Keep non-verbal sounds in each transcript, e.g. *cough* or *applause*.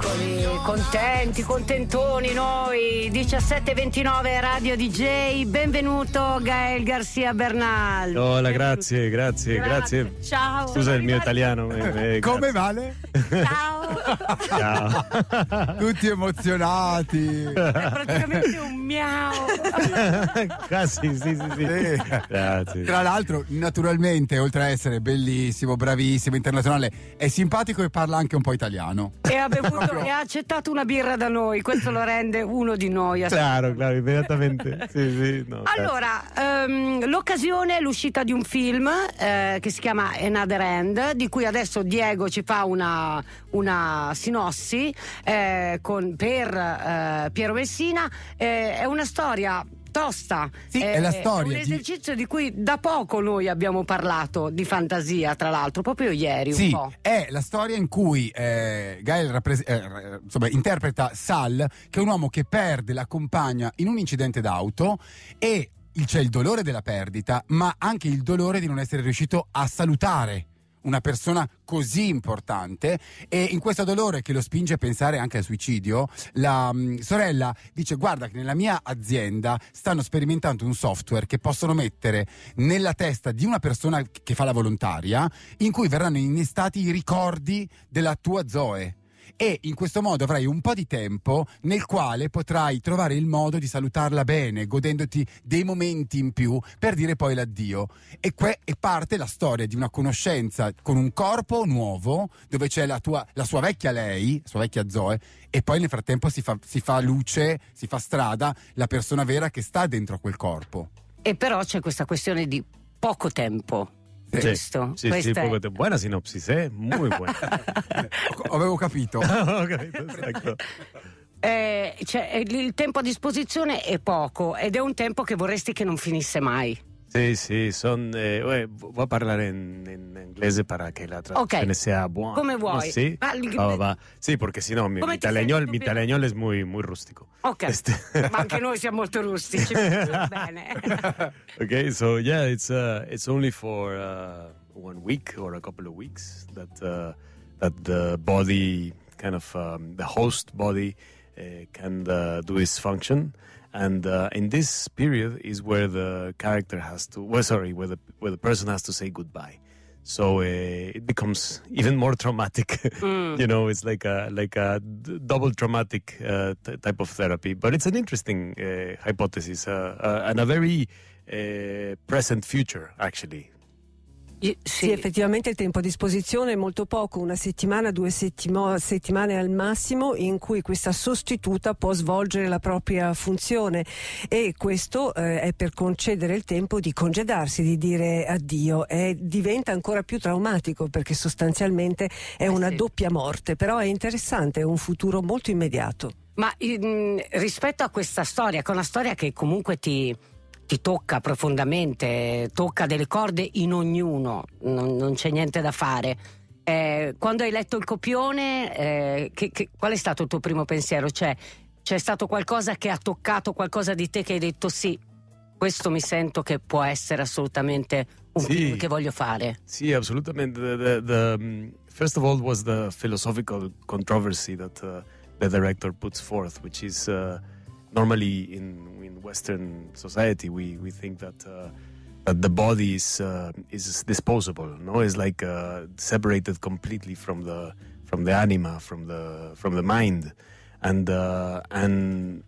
piccoli, contenti, contentoni noi. 17.29 Radio DJ, benvenuto Gael Garcia Bernal. Hola, grazie, grazie, grazie. grazie. Ciao. Scusa il mio italiano. Eh, eh, Come vale? *laughs* Ciao. Tutti emozionati. È praticamente un miau. Ah, *laughs* sì, sì, sì, sì. Grazie. Tra l'altro, naturalmente, oltre a essere bellissimo, bravissimo, internazionale, è simpatico e parla anche un po' italiano. E ha bevuto e ha accettato una birra da noi, questo lo rende uno di noi. Claro, claro, immediatamente. Sì, sì, no, allora, eh, Ehm, l'occasione è l'uscita di un film eh, che si chiama Another End, di cui adesso Diego ci fa una, una sinossi eh, con, per eh, Piero Messina. Eh, è una storia tosta. Sì, eh, è la eh, storia. Un esercizio di cui da poco noi abbiamo parlato di fantasia, tra l'altro, proprio ieri. Sì, è la storia in cui eh, Gael rappres- eh, insomma, interpreta Sal, che è un uomo che perde la compagna in un incidente d'auto e c'è il dolore della perdita, ma anche il dolore di non essere riuscito a salutare una persona così importante e in questo dolore che lo spinge a pensare anche al suicidio, la mh, mm, sorella dice guarda che nella mia azienda stanno sperimentando un software che possono mettere nella testa di una persona che fa la volontaria in cui verranno innestati i ricordi della tua Zoe e in questo modo avrai un po' di tempo nel quale potrai trovare il modo di salutarla bene, godendoti dei momenti in più per dire poi l'addio. E, que- e parte la storia di una conoscenza con un corpo nuovo, dove c'è la, tua, la sua vecchia lei, la sua vecchia Zoe, e poi nel frattempo si fa, si fa luce, si fa strada la persona vera che sta dentro a quel corpo. E però c'è questa questione di poco tempo Giusto? Sì, sì, è... Buena sinopsis, eh? Muy buena. *laughs* Avevo capito. *laughs* Ecco. Eh, cioè, il tempo a disposizione è poco ed è un tempo che vorresti che non finisse mai. Sì, sì, son. Eh, voy a hablar en, inglese per che la traduzione okay. sea buena. Come vuoi. sì? ah, va, va. sí porque si no, mi, mi italiano, è molto rustico. Ok. Este... Ma anche noi siamo molto rustici. ok, *laughs* okay, so yeah, it's, uh, it's only for uh, one week or a couple of weeks that, uh, that the body, kind of um, the host body, uh, can uh, do its function. and uh, in this period is where the character has to well sorry where the where the person has to say goodbye so uh, it becomes even more traumatic *laughs* mm. you know it's like a like a double traumatic uh, t- type of therapy but it's an interesting uh, hypothesis uh, uh, and a very present future actually Sì. sì. effettivamente il tempo a disposizione è molto poco, una settimana, due settimo, settimane al massimo in cui questa sostituta può svolgere la propria funzione e questo eh, è per concedere il tempo di congedarsi, di dire addio e diventa ancora più traumatico perché sostanzialmente è eh una sì. doppia morte, però è interessante, è un futuro molto immediato. Ma in, rispetto a questa storia, con una storia che comunque ti ti tocca profondamente, tocca delle corde in ognuno, non, non c'è niente da fare. Eh, quando hai letto il copione, eh, che, che, qual è stato il tuo primo pensiero? Cioè, c'è stato qualcosa che ha toccato qualcosa di te che hai detto sì, questo mi sento che può essere assolutamente un sì. film che voglio fare. Sì, assolutamente. The, the, the, um, first of all was the philosophical controversy that uh, the director puts forth, which is uh, normally in in Western society, we we think that. Uh, that the body is uh, is disposable, no? It's like uh, separated completely from the from the anima, from the from the mind, and uh, and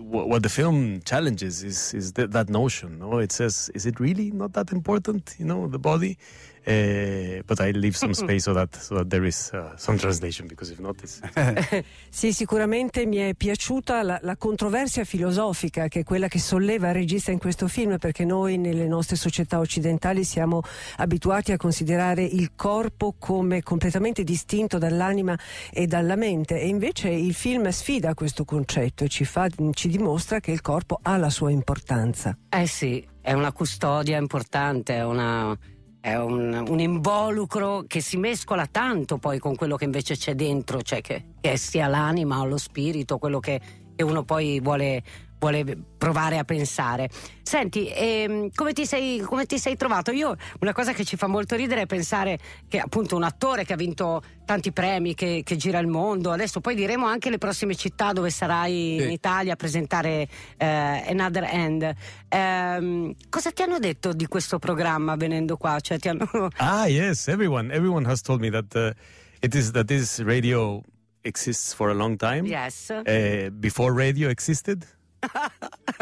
what the film challenges is is that notion. No, it says, is it really not that important? You know, the body Uh, but I leave some space so that, so that there is uh, some translation because if not it's... *laughs* sì, sicuramente mi è piaciuta la, la, controversia filosofica che è quella che solleva il regista in questo film perché noi nelle nostre società occidentali siamo abituati a considerare il corpo come completamente distinto dall'anima e dalla mente e invece il film sfida questo concetto e ci, fa, ci dimostra che il corpo ha la sua importanza. Eh sì, è una custodia importante, è una è un, un, involucro che si mescola tanto poi con quello che invece c'è dentro, cioè che, che sia l'anima o lo spirito, quello che, che uno poi vuole, vuole provare a pensare. Senti, ehm, come, ti sei, come, ti sei, trovato? Io una cosa che ci fa molto ridere è pensare che appunto un attore che ha vinto tanti premi, che, che gira il mondo, adesso poi diremo anche le prossime città dove sarai sì. in Italia a presentare eh, Another End. Eh, cosa ti hanno detto di questo programma venendo qua? Cioè, hanno... *laughs* Ah, yes, everyone, everyone has told me that, uh, it is, that this radio exists for a long time. Yes. Uh, before radio existed.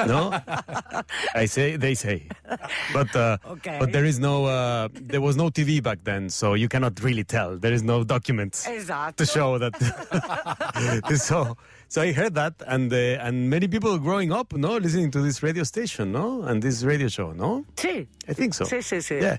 no, I say they say, but uh, okay. but there is no uh, there was no TV back then, so you cannot really tell. There is no documents exactly. to show that. *laughs* so so I heard that, and uh, and many people growing up, no, listening to this radio station, no, and this radio show, no. Sí. I think so. Sí, sí, sí. Yeah.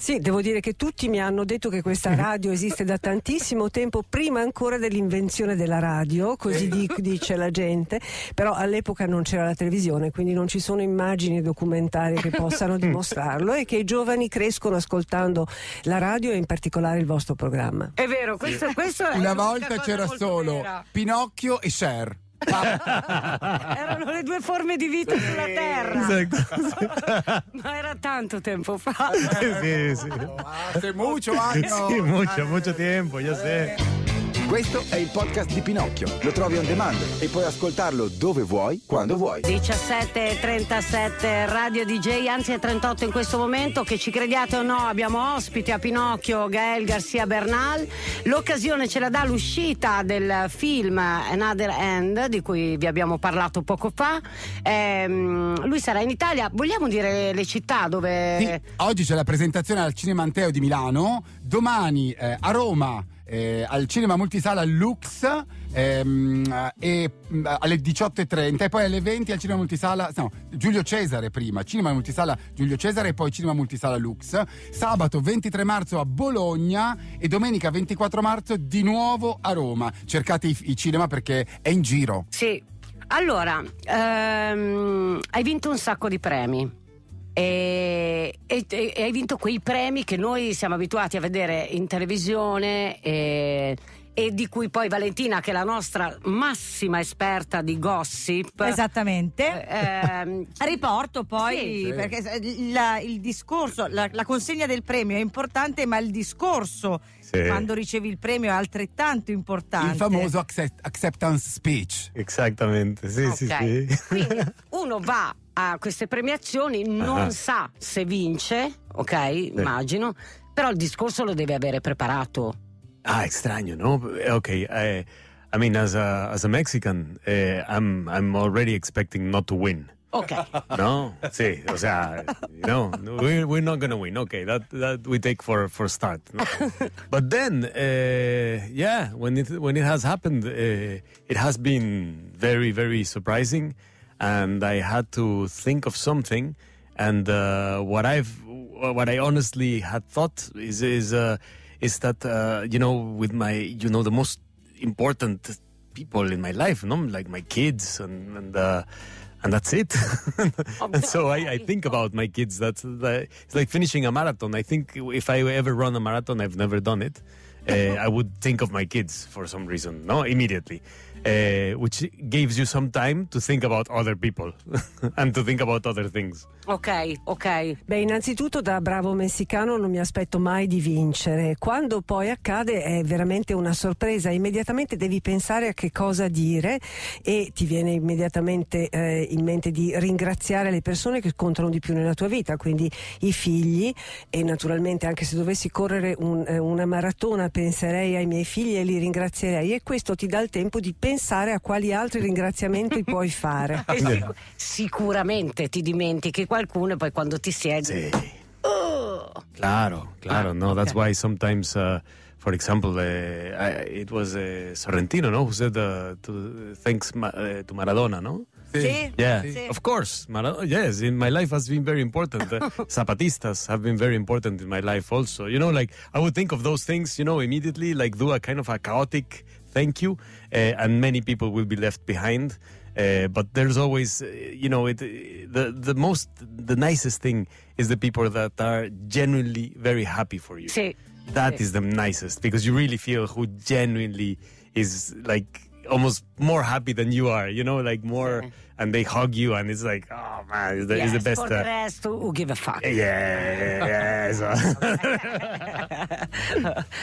Sì, devo dire che tutti mi hanno detto che questa mhm. radio esiste da tantissimo tempo, prima ancora dell'invenzione della radio, così dice la gente, però all'epoca non c'era la televisione, quindi non ci sono immagini documentarie che possano *laughs* dimostrarlo e che i giovani crescono ascoltando la radio e in particolare il vostro programma. È vero, questo, questo è una volta c'era solo vera. Pinocchio e Cher. Erano le due forme di vita sì. sulla Terra. Esatto. *laughs* Ma era tanto tempo fa. sì, sì. Hace mucho año. *laughs* Sí, mucho, mucho tiempo, ya eh. sé. Questo è il podcast di Pinocchio. Lo trovi on demand e puoi ascoltarlo dove vuoi, quando vuoi. 17.37 Radio DJ, anzi è 38 in questo momento. Che ci crediate o no, abbiamo ospite a Pinocchio Gael Garcia Bernal. L'occasione ce la dà l'uscita del film Another End, di cui vi abbiamo parlato poco fa. Ehm, lui sarà in Italia. Vogliamo dire le città dove. Sì, oggi c'è la presentazione al Cinemanteo di Milano. Domani eh, a Roma eh, al cinema multisala Lux ehm, eh, alle 18.30 e poi alle 20 al cinema multisala no, Giulio Cesare prima, cinema multisala Giulio Cesare e poi cinema multisala Lux. Sabato 23 marzo a Bologna e domenica 24 marzo di nuovo a Roma. Cercate i, i cinema perché è in giro. Sì. Allora, ehm, hai vinto un sacco di premi. E, e, e, hai vinto quei premi che noi siamo abituati a vedere in televisione e, e, di cui poi Valentina, che è la nostra massima esperta di gossip, esattamente, ehm, *laughs* riporto poi sì, sì. perché eh, la, il discorso, la, la, consegna del premio è importante, ma il discorso sì. quando ricevi il premio è altrettanto importante. Il famoso accept, acceptance speech. Esattamente, sì, okay. sì, sì. Quindi *laughs* uno va a queste premiazioni non ah. sa se vince, ok? Sì. Immagino, però il discorso lo deve avere preparato. Ah, è strano, no? Eh, ok, I, eh, I mean, as a, as a Mexican, uh, I'm, I'm already expecting not to win. Okay. No, Sì, o sea, no, know, we're, we're not going to win. Okay, that, that we take for, for start. No? *laughs* but then, uh, yeah, when it, when it has happened, uh, it has been very, very surprising. and I had to think of something. And uh, what I've, what I honestly had thought is is uh, is that uh, you know with my you know the most important people in my life, you no, know, like my kids and and. Uh, and that's it. *laughs* and so I, I, think about my kids. That's the, it's like finishing a marathon. I think if I ever run a marathon, I've never done it. Uh, I would think of my kids for some reason. No, immediately. uh, which gives you some time to think about other people *laughs* and to think about other things. Ok, ok. Beh, innanzitutto da bravo messicano non mi aspetto mai di vincere. Quando poi accade è veramente una sorpresa, immediatamente devi pensare a che cosa dire e ti viene immediatamente eh, in mente di ringraziare le persone che contano di più nella tua vita, quindi i figli e naturalmente anche se dovessi correre un, eh, una maratona penserei ai miei figli e li ringrazierei e questo ti dà il tempo di pensare pensare a quali altri ringraziamenti puoi *laughs* fare. Sic- sicuramente ti dimentichi qualcuno e poi quando ti siedi... Sì. Oh. Claro, claro. Ah, no, okay. that's why sometimes... Uh, for example, uh, I, it was uh, Sorrentino, no, who said uh, to, thanks ma- uh, to Maradona, no? Sí. Yeah, sí. of course. Maradona, yes, in my life has been very important. Uh, *laughs* Zapatistas have been very important in my life also. You know, like I would think of those things, you know, immediately, like do a kind of a chaotic thank you, uh, and many people will be left behind. Uh, but there's always, uh, you know, it, the the most the nicest thing is the people that are genuinely very happy for you. Sí. That sí. is the nicest because you really feel who genuinely is like almost more happy than you are, you know, like more, yeah. and they hug you, and it's like, oh man, it's the, yes, it's the best. For the uh, rest, who give a fuck? Yeah, yeah, so. *laughs*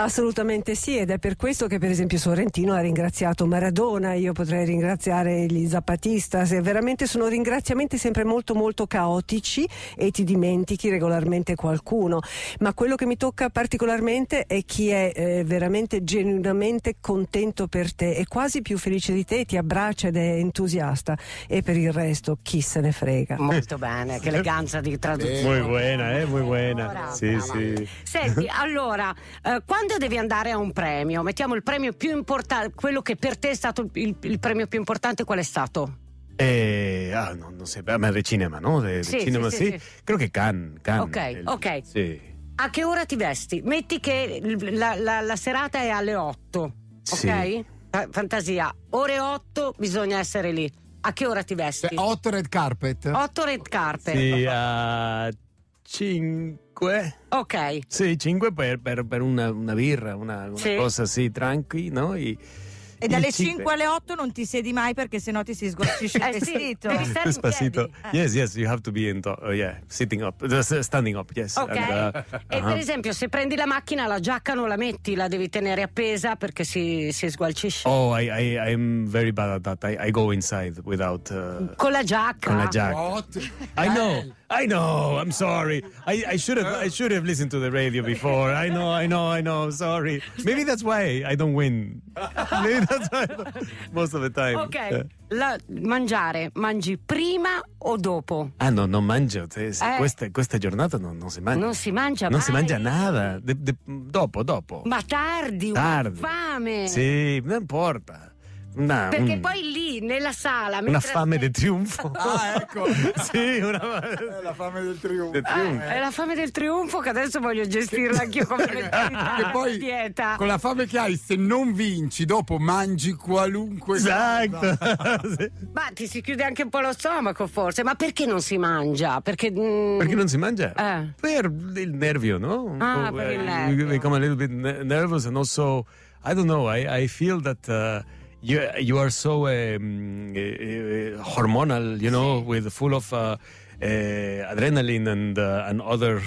Assolutamente sì, ed è per questo che per esempio Sorrentino ha ringraziato Maradona, io potrei ringraziare gli Zapatista, Se veramente sono ringraziamenti sempre molto molto caotici e ti dimentichi regolarmente qualcuno, ma quello che mi tocca particolarmente è chi è eh, veramente genuinamente contento per te e quasi più felice di te, ti abbraccia ed è entusiasta e per il resto chi se ne frega. Molto bene, che eleganza di traduzione. Molto buona, eh, muy buena. Allora, sì, sì. Senti, *laughs* allora, eh, quando devi andare a un premio, mettiamo il premio più importante, quello che per te è stato il, il premio più importante, qual è stato? Eh, ah, no, non so, ma del cinema, no? Del eh, sì, cinema, sì, sì. sì, Creo che Cannes. Can, ok, el, eh, ok. Sì. A che ora ti vesti? Metti che la, la, la serata è alle 8, ok? Sì fantasia, ore 8 bisogna essere lì. A che ora ti vesti? 8 cioè, red carpet. 8 red carpet. Sì, a uh, 5. Ok. Sì, 5 per, per, per una, una, birra, una, una sì. cosa sì, tranqui, noi. E dalle 5 alle 8 non ti siedi mai perché sennò ti si sgoccisce eh, il vestito. Devi stare Despacito. in piedi. Eh. Yes, yes, you have to be in to- uh, oh, yeah, sitting up, *laughs* standing up, yes. Ok. And, uh, e uh-huh. per esempio, se prendi la macchina, la giacca non la metti, la devi tenere appesa perché si, si sgualcisce. Oh, I, I, I'm very bad at that. I, I go inside without. Uh, con la giacca. Con la giacca. What? I know. I know, I'm sorry. I, I should have I should have listened to the radio before. I know, I know, I know. Sorry. Maybe that's why I don't win. Maybe *laughs* Most of the time. Ok, eh. La, mangiare, mangi prima o dopo? Ah, no, non mangio. Eh, eh. Questa, questa, giornata non, non, si mangia. Non si mangia Non mai. si mangia nada. De, de, dopo, dopo. Ma tardi, tardi. fame. Sì, non importa. Una, Perché un... Mm. poi lì nella sala. Una mentre... fame del trionfo. *laughs* ah, ecco. *laughs* sì, una... È la fame del trionfo. Eh, è la fame del trionfo che adesso voglio gestirla anch'io come *laughs* che poi dieta. Con la fame che hai, se non vinci, dopo mangi qualunque esatto. cosa. Ma ti si chiude anche un po' lo stomaco, forse. Ma perché non si mangia? Perché, mh... Mm, perché non si mangia? Eh. Per il nervio, no? Ah, oh, per eh, il nervio. become a little bit nervous and also, I don't know, I, I feel that. Uh, you you are so um, uh, uh, hormonal, you know, with full of uh, adrenaline and and other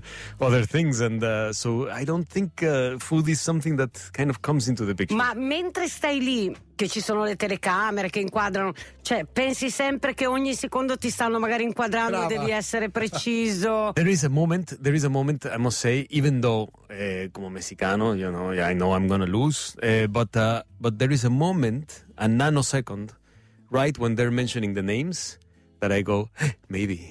*laughs* other things, and uh, so I don't think uh, food is something that kind of comes into the picture. Ma mentre stai lì, che ci sono le telecamere che inquadrano, cioè pensi sempre che ogni secondo ti stanno magari inquadrando, Brava. devi essere *laughs* preciso. There is a moment, there is a moment, I must say, even though, eh, come messicano, you know, yeah, I know I'm gonna lose, eh, but, uh, but there is a moment, a nanosecond, right when they're mentioning the names, that I go, hey, maybe.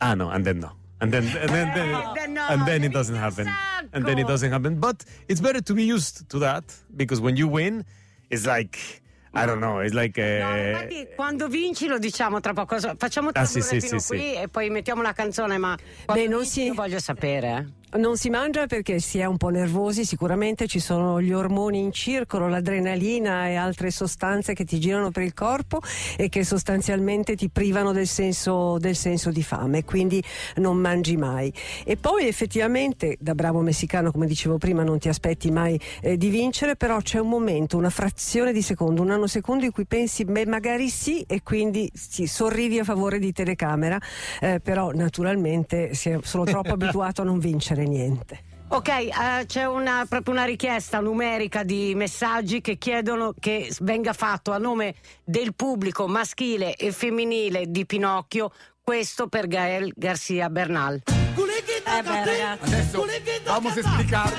Ah no, and then no and then and then, then oh, and no, then it doesn't happen sacco. and then it doesn't happen but it's better to be used to that because when you win it's like I don't know, it's like no, eh, infatti, quando vinci lo diciamo tra poco. Facciamo ah, sì, sì, sì, qui sì. e poi mettiamo la canzone, ma Beh, non vinci, si... voglio sapere. Eh. Non si mangia perché si è un po' nervosi, sicuramente ci sono gli ormoni in circolo, l'adrenalina e altre sostanze che ti girano per il corpo e che sostanzialmente ti privano del senso, del senso di fame, quindi non mangi mai. E poi effettivamente, da bravo messicano, come dicevo prima, non ti aspetti mai eh, di vincere, però c'è un momento, una frazione di secondo, un nanosecondo in cui pensi, beh magari sì, e quindi sì, sorridi a favore di telecamera, eh, però naturalmente sono troppo *laughs* abituato a non vincere fare niente. Ok, eh, c'è una, proprio una richiesta numerica di messaggi che chiedono che venga fatto a nome del pubblico maschile e femminile di Pinocchio questo per Gael Garcia Bernal. Eh beh, ragazzi. Adesso vamos a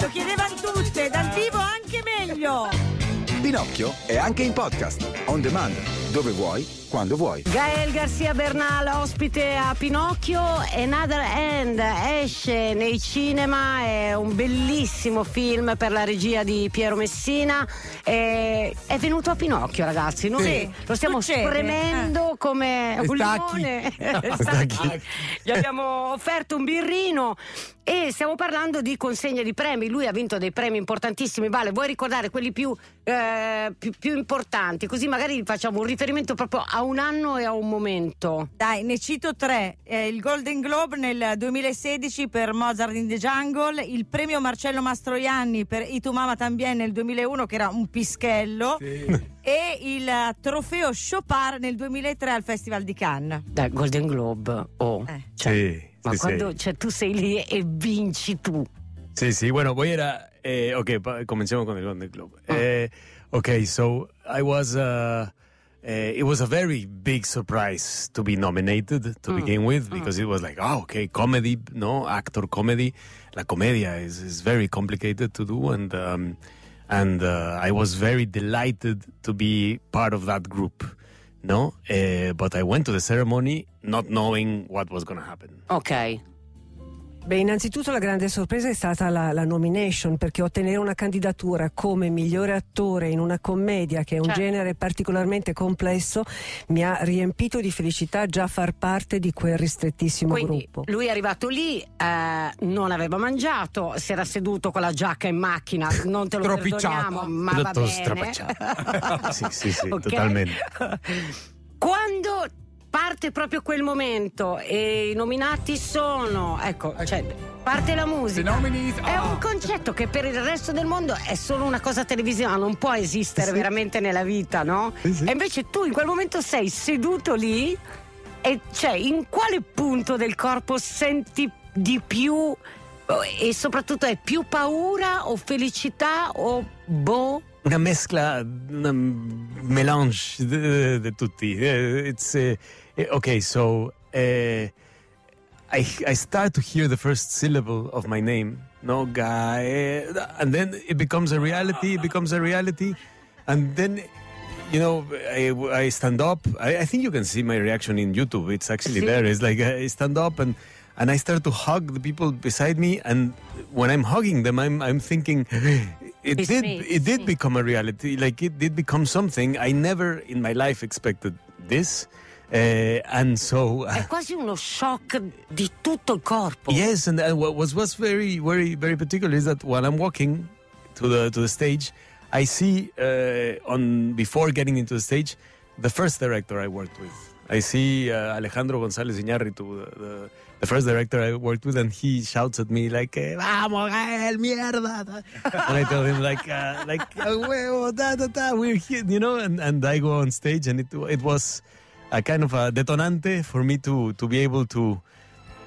Lo chiedevano tutte, dal vivo anche meglio. Pinocchio è anche in podcast, on demand dove vuoi, quando vuoi. Gael Garcia Bernal, ospite a Pinocchio, Another End esce nei cinema, è un bellissimo film per la regia di Piero Messina, è, è venuto a Pinocchio ragazzi, noi sì. lo stiamo Succede. spremendo eh. come un limone, *laughs* gli abbiamo offerto un birrino e stiamo parlando di consegne di premi, lui ha vinto dei premi importantissimi, Vale, vuoi ricordare quelli più, eh, più, più importanti, così magari facciamo un riferimento riferimento proprio a un anno e a un momento. Dai, ne cito tre. Eh, il Golden Globe nel 2016 per Mozart in the Jungle, il premio Marcello Mastroianni per Itumama Tambien nel 2001 che era un pischello. Sì. E il eh, trofeo Chopard nel 2003 al Festival di Cannes. Dai, Golden Globe, oh. Eh. Cioè, sí, ma sí, cuando, sí. Cioè, tú sei lì e vinci tu. Sì, sì, bueno, poi era... Eh, ok, cominciamo con il Golden Globe. Oh. Eh, ok, so I was... Uh, Uh, it was a very big surprise to be nominated to mm. begin with mm. because mm. it was like, oh, okay, comedy, no, actor comedy. La comedia is, is very complicated to do. And, um, and uh, I was very delighted to be part of that group. No, uh, but I went to the ceremony not knowing what was going to happen. Okay. Beh, innanzitutto la grande sorpresa è stata la, la, nomination, perché ottenere una candidatura come migliore attore in una commedia, che è un certo. genere particolarmente complesso, mi ha riempito di felicità già far parte di quel ristrettissimo Quindi, gruppo. Lui è arrivato lì, eh, non aveva mangiato, si era seduto con la giacca in macchina, non te lo perdoniamo, ma va bene. *laughs* sì, sì, sì, totalmente. Quando parte proprio quel momento e i nominati sono, ecco, ecco. Cioè, parte la musica. È un concetto che per il resto del mondo è solo una cosa televisiva, non può esistere sì. veramente nella vita, no? Sì. E invece tu in quel momento sei seduto lì e cioè in quale punto del corpo senti di più e soprattutto è più paura o felicità o boh? una mezcla, un melange de tutti. Uh, it's uh, okay. So I I start to hear the first syllable of my name. No guy, and then it becomes a reality. It becomes a reality, and then you know, I, I stand up. I, I, think you can see my reaction in YouTube. It's actually there. It's like I stand up and and I start to hug the people beside me. And when I'm hugging them, I'm I'm thinking, it it's did me, it did me. become a reality. Like it did become something I never in my life expected this. Uh, and so uh, è quasi uno shock di tutto il corpo. Yes, and, uh, what was was very very very particular is that while I'm walking to the to the stage, I see uh, on before getting into the stage the first director I worked with. I see uh, Alejandro González Iñárritu, the, the the first director I worked with, and he shouts at me like eh, "Vamos, Gael, mierda!" and I tell him like uh, like da, da, da, we're here, you know. And, and I go on stage, and it it was a kind of a detonante for me to to be able to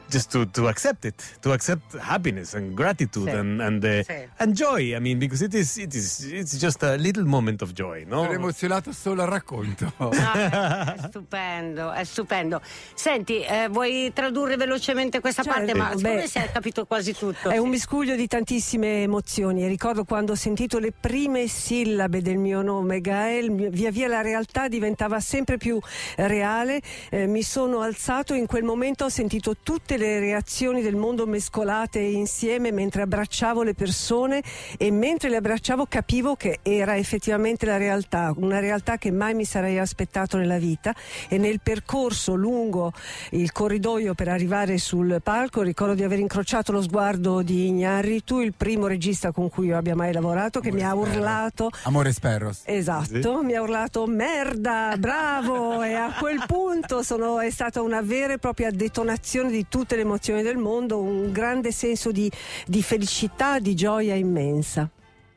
just to, to accept it, to accept happiness and gratitude sì. and and, uh, sì. and, joy. I mean, because it is, it is it's just a little moment of joy. No? Sono emozionato solo al racconto. *laughs* No, è, è, stupendo, è stupendo. Senti, eh, vuoi tradurre velocemente questa certo. parte? Ma come si è capito quasi tutto? È sì. un miscuglio di tantissime emozioni. Ricordo quando ho sentito le prime sillabe del mio nome, Gael, via via la realtà diventava sempre più reale. Eh, mi sono alzato in quel momento ho sentito tutte tutte le reazioni del mondo mescolate insieme mentre abbracciavo le persone e mentre le abbracciavo capivo che era effettivamente la realtà, una realtà che mai mi sarei aspettato nella vita e nel percorso lungo il corridoio per arrivare sul palco ricordo di aver incrociato lo sguardo di tu il primo regista con cui io abbia mai lavorato, che Amore mi ha urlato... Amore Sperros. Esatto, sì. mi ha urlato merda, bravo! e a quel punto sono, è stata una vera e propria detonazione di tutti tutte le emozioni del mondo, un grande senso di, di felicità, di gioia immensa.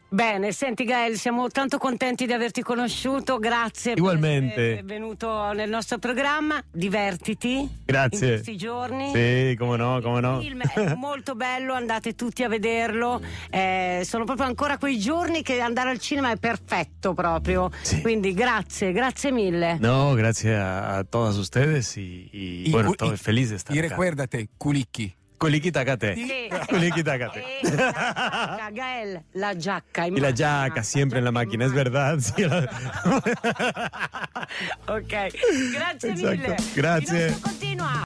Bene, senti Gael, siamo tanto contenti di averti conosciuto, grazie Igualmente. per essere venuto nel nostro programma, divertiti grazie. in questi giorni. Sì, come no, come no. Il film è *laughs* molto bello, andate tutti a vederlo, eh, sono proprio ancora quei giorni che andare al cinema è perfetto proprio, sì. quindi grazie, grazie mille. No, grazie a, a todas ustedes y, y, felice di estoy feliz de estar Y Coliquita Cate. Sí. Coliquita Cate. La, Gael, la giacca. Y la giacca siempre en la máquina, es verdad. *laughs* Okay, la... ok, grazie mille. Grazie.